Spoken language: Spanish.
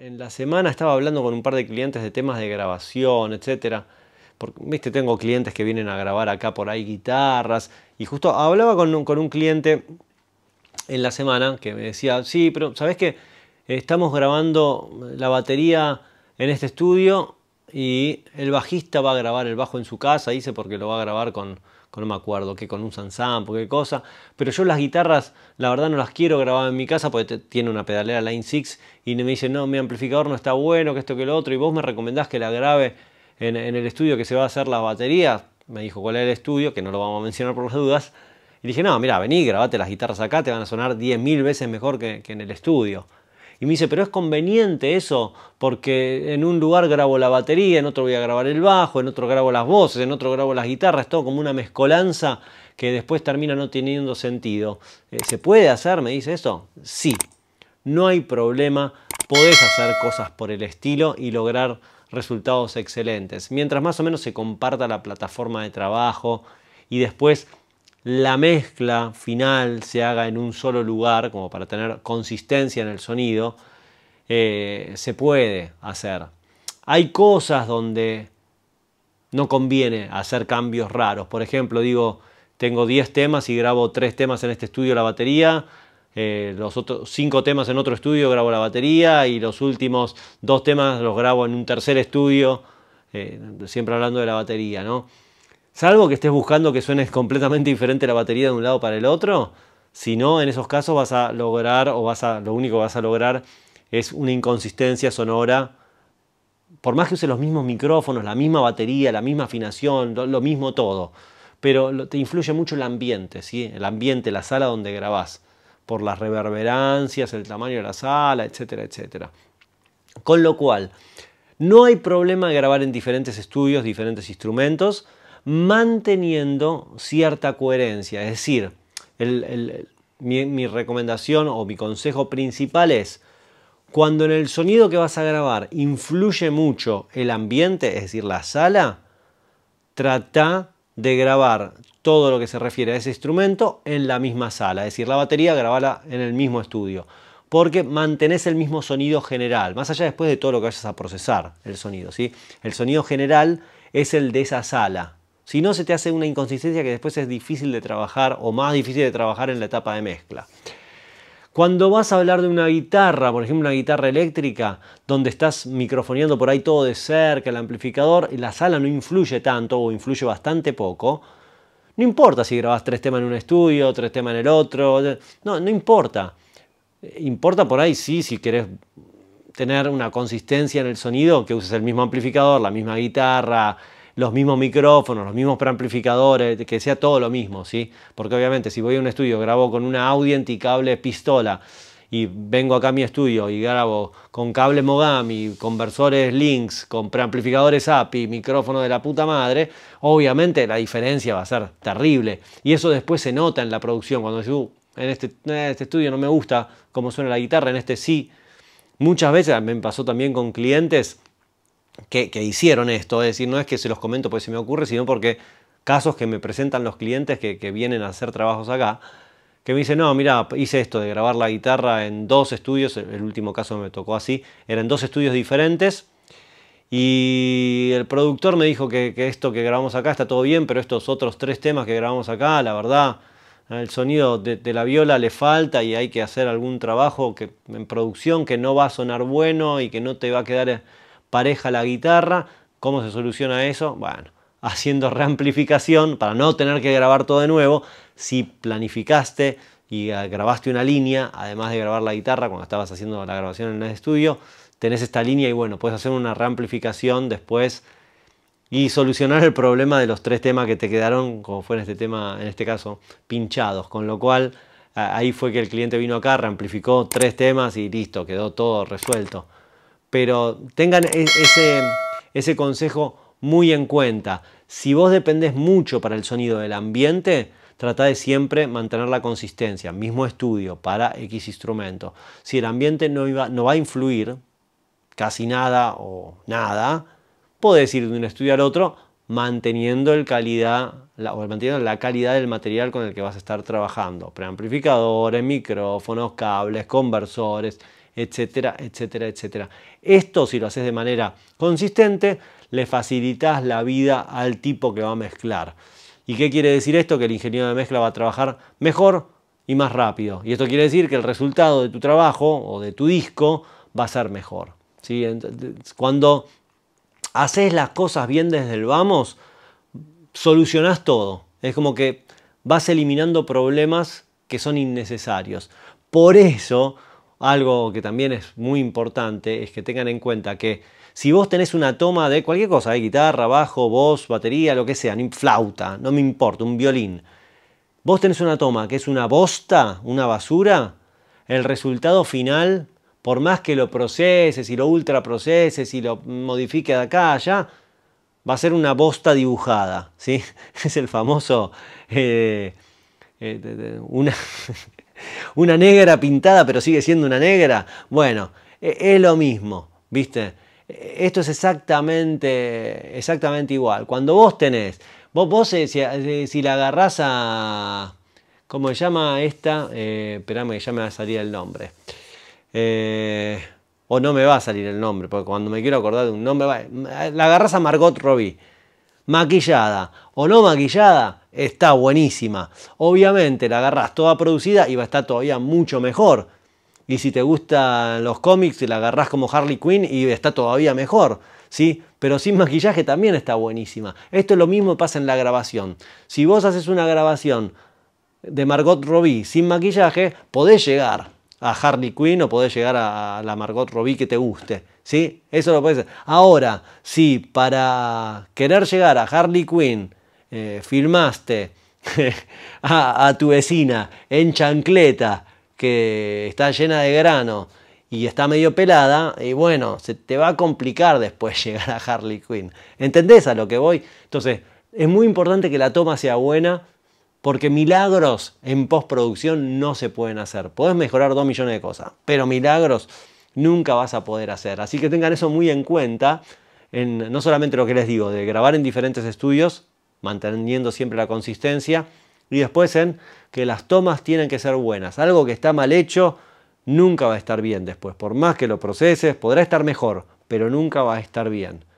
en la semana estaba hablando con un par de clientes de temas de grabación, etcétera. Porque, viste, tengo clientes que vienen a grabar acá por ahí guitarras. Y justo hablaba con un, con un cliente en la semana que me decía, sí, pero ¿sabes qué? Estamos grabando la batería en este estudio y el bajista va a grabar el bajo en su casa, dice, porque lo va a grabar con, no me acuerdo que con un Sansan por qué cosa. Pero yo las guitarras, la verdad, no las quiero grabar en mi casa porque tiene una pedalera Line 6 y me dice, no, mi amplificador no está bueno, que esto, que lo otro. Y vos me recomendás que la grabe en, el estudio que se va a hacer la batería Me dijo cuál es el estudio, que no lo vamos a mencionar por las dudas. Y dije, no, mira, vení, grabate las guitarras acá, te van a sonar 10.000 veces mejor que en el estudio. Y me dice, pero es conveniente eso, porque en un lugar grabo la batería, en otro voy a grabar el bajo, en otro grabo las voces, en otro grabo las guitarras, todo como una mezcolanza que después termina no teniendo sentido. Eh, ¿Se puede hacer? Me dice eso. Sí, no hay problema, podés hacer cosas por el estilo y lograr resultados excelentes, mientras más o menos se comparta la plataforma de trabajo y después la mezcla final se haga en un solo lugar, como para tener consistencia en el sonido, eh, se puede hacer. Hay cosas donde no conviene hacer cambios raros. Por ejemplo, digo, tengo 10 temas y grabo 3 temas en este estudio la batería, eh, los otros 5 temas en otro estudio grabo la batería y los últimos 2 temas los grabo en un tercer estudio, eh, siempre hablando de la batería, ¿no? Salvo que estés buscando que suene completamente diferente la batería de un lado para el otro, si no, en esos casos vas a lograr o vas a, lo único que vas a lograr es una inconsistencia sonora. Por más que uses los mismos micrófonos, la misma batería, la misma afinación, lo, mismo todo. Pero te influye mucho el ambiente, ¿sí? el ambiente, la sala donde grabás, por las reverberancias, el tamaño de la sala, etcétera, etcétera. Con lo cual, no hay problema de grabar en diferentes estudios, diferentes instrumentos manteniendo cierta coherencia. Es decir, mi, recomendación o mi consejo principal es, cuando en el sonido que vas a grabar influye mucho el ambiente, es decir, la sala, trata de grabar todo lo que se refiere a ese instrumento en la misma sala, es decir, la batería grabala en el mismo estudio, porque mantenés el mismo sonido general, más allá después de todo lo que vayas a procesar el sonido, ¿sí? El sonido general es el de esa sala, si no, se te hace una inconsistencia que después es difícil de trabajar o más difícil de trabajar en la etapa de mezcla. Cuando vas a hablar de una guitarra, por ejemplo una guitarra eléctrica, donde estás microfoneando por ahí todo de cerca, el amplificador, y la sala no influye tanto o influye bastante poco, no importa si grabas tres temas en un estudio, tres temas en el otro, no, no importa. Importa por ahí sí, si querés tener una consistencia en el sonido, que uses el mismo amplificador, la misma guitarra, los mismos micrófonos, los mismos preamplificadores, que sea todo lo mismo, ¿sí? Porque obviamente si voy a un estudio, grabo con una Audient y pistola, y vengo acá a mi estudio y grabo con cable Mogami, conversores Links, con preamplificadores API, micrófono de la puta madre, obviamente la diferencia va a ser terrible. Y eso después se nota en la producción, cuando yo uh, en este, en eh, este estudio no me gusta cómo suena la guitarra, en este sí. Muchas veces me pasó también con clientes que, hicieron esto, es decir, no es que se los comento porque se me ocurre, sino porque casos que me presentan los clientes que, vienen a hacer trabajos acá, que me dicen, no, mira, hice esto de grabar la guitarra en dos estudios, el último caso me tocó así, eran dos estudios diferentes, y el productor me dijo que, esto que grabamos acá está todo bien, pero estos otros tres temas que grabamos acá, la verdad, el sonido de, de la viola le falta y hay que hacer algún trabajo que, en producción que no va a sonar bueno y que no te va a quedar pareja la guitarra. ¿Cómo se soluciona eso? Bueno, haciendo reamplificación para no tener que grabar todo de nuevo. Si planificaste y ah, grabaste una línea, además de grabar la guitarra cuando estabas haciendo la grabación en el estudio, tenés esta línea y bueno, puedes hacer una reamplificación después y solucionar el problema de los tres temas que te quedaron, como fue este tema, en este caso, pinchados. Con lo cual, ah, ahí fue que el cliente vino acá, reamplificó tres temas y listo, quedó todo resuelto. Pero tengan e-, ese, consejo muy en cuenta. Si vos dependés mucho para el sonido del ambiente, trata de siempre mantener la consistencia. Mismo estudio para X instrumento. Si el ambiente no, no va a influir casi nada o nada, podés ir de un estudio al otro manteniendo, calidad, o manteniendo la calidad del material con el que vas a estar trabajando. Preamplificadores, micrófonos, cables, conversores, etcétera, etcétera, etcétera. Esto, si lo haces de manera consistente, le facilitas la vida al tipo que va a mezclar. ¿Y qué quiere decir esto? Que el ingeniero de mezcla va a trabajar mejor y más rápido. Y esto quiere decir que el resultado de tu trabajo o de tu disco va a ser mejor. Cuando haces las cosas bien desde el vamos, solucionás todo. Es como que vas eliminando problemas que son innecesarios. Por eso, algo que también es muy importante es que tengan en cuenta que si vos tenés una toma de cualquier cosa, de guitarra, bajo, voz, batería, lo que sea, flauta, no me importa, un violín, vos tenés una toma que es una bosta, una basura, el resultado final, por más que lo proceses y lo ultra proceses y lo modifique de acá a allá, va a ser una bosta dibujada, ¿sí? Es el famoso... Eh, eh, una negra pintada, pero sigue siendo una negra. Bueno, e, es lo mismo, ¿viste? E, esto es exactamente, exactamente igual. Cuando vos tenés, vos, vos eh, si, eh, si la agarrás a, ¿cómo se llama esta? Eh, esperame que ya me va a salir el nombre. o no me va a salir el nombre, porque cuando me quiero acordar de un nombre, la agarras a Margot Robbie maquillada o no maquillada, está buenísima. Obviamente la agarras toda producida y va a estar todavía mucho mejor. Y si te gustan los cómics, la agarras como Harley Quinn y está todavía mejor. ¿Sí? Pero sin maquillaje también está buenísima. Esto es lo mismo pasa en la grabación. Si vos haces una grabación de Margot Robbie sin maquillaje, podés llegar a Harley Quinn o podés llegar a la Margot Robbie que te guste. ¿Sí? Eso lo puedes Ahora, si para querer llegar a Harley Quinn eh, filmaste a, tu vecina en chancleta que está llena de grano y está medio pelada, y bueno, se te va a complicar después llegar a Harley Quinn. ¿Entendés a lo que voy? Entonces, es muy importante que la toma sea buena, porque milagros en postproducción no se pueden hacer. Puedes mejorar dos millones de cosas, pero milagros nunca vas a poder hacer. Así que tengan eso muy en cuenta, en, no solamente lo que les digo, de grabar en diferentes estudios, manteniendo siempre la consistencia, y después en que las tomas tienen que ser buenas. Algo que está mal hecho nunca va a estar bien después, por más que lo proceses, podrá estar mejor, pero nunca va a estar bien.